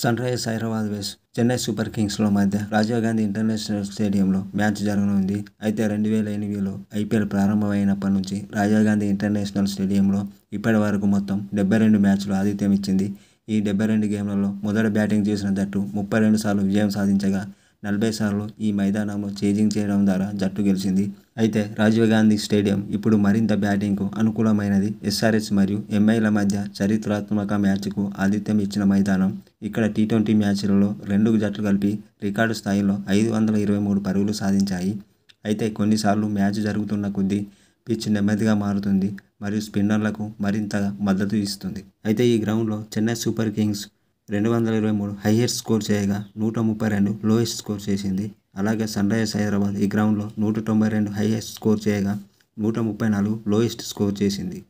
sun sunrisers Hyderabad versus Chennai super లో మధ్య Rajiv Gandhi international స్టేడియంలో మ్యాచ్ జరగనుంది అయితే రెండు వేల ఎనిమిదిలో ఐపీఎల్ ప్రారంభమైనప్పటి నుంచి రాజీవ్ గాంధీ ఇంటర్నేషనల్ స్టేడియంలో ఇప్పటి వరకు మొత్తం డెబ్బై రెండు మ్యాచ్లు ఆతిథ్యం ఇచ్చింది ఈ డెబ్బై రెండు గేమ్లలో మొదట బ్యాటింగ్ చేసిన జట్టు ముప్పై రెండు సార్లు విజయం సాధించగా నలభై సార్లు ఈ మైదానంలో చేజింగ్ చేయడం ద్వారా జట్టు గెలిచింది అయితే రాజీవ్ గాంధీ స్టేడియం ఇప్పుడు మరింత బ్యాటింగ్కు అనుకూలమైనది ఎస్ఆర్ఎస్ మరియు ఎంఐల మధ్య చరిత్రాత్మక మ్యాచ్కు ఆతిథ్యం ఇచ్చిన మైదానం ఇక్కడ టీ ట్వంటీ మ్యాచ్లలో రెండు జట్లు కలిపి రికార్డు స్థాయిలో ఐదు వందల ఇరవై మూడు పరుగులు సాధించాయి అయితే కొన్నిసార్లు మ్యాచ్ జరుగుతున్న కొద్దీ పిచ్ నెమ్మదిగా మారుతుంది మరియు స్పిన్నర్లకు మరింత మద్దతు ఇస్తుంది అయితే ఈ గ్రౌండ్లో చెన్నై సూపర్ కింగ్స్ రెండు వందల ఇరవై మూడు హయ్యెస్ట్ స్కోర్ చేయగా నూట ముప్పై రెండు లోయెస్ట్ స్కోర్ చేసింది అలాగే సన్ రైజర్స్ హైదరాబాద్ ఈ గ్రౌండ్లో నూట తొంభై రెండు హయ్యెస్ట్ స్కోర్ చేయగా నూట ముప్పై నాలుగు లోయెస్ట్ స్కోర్ చేసింది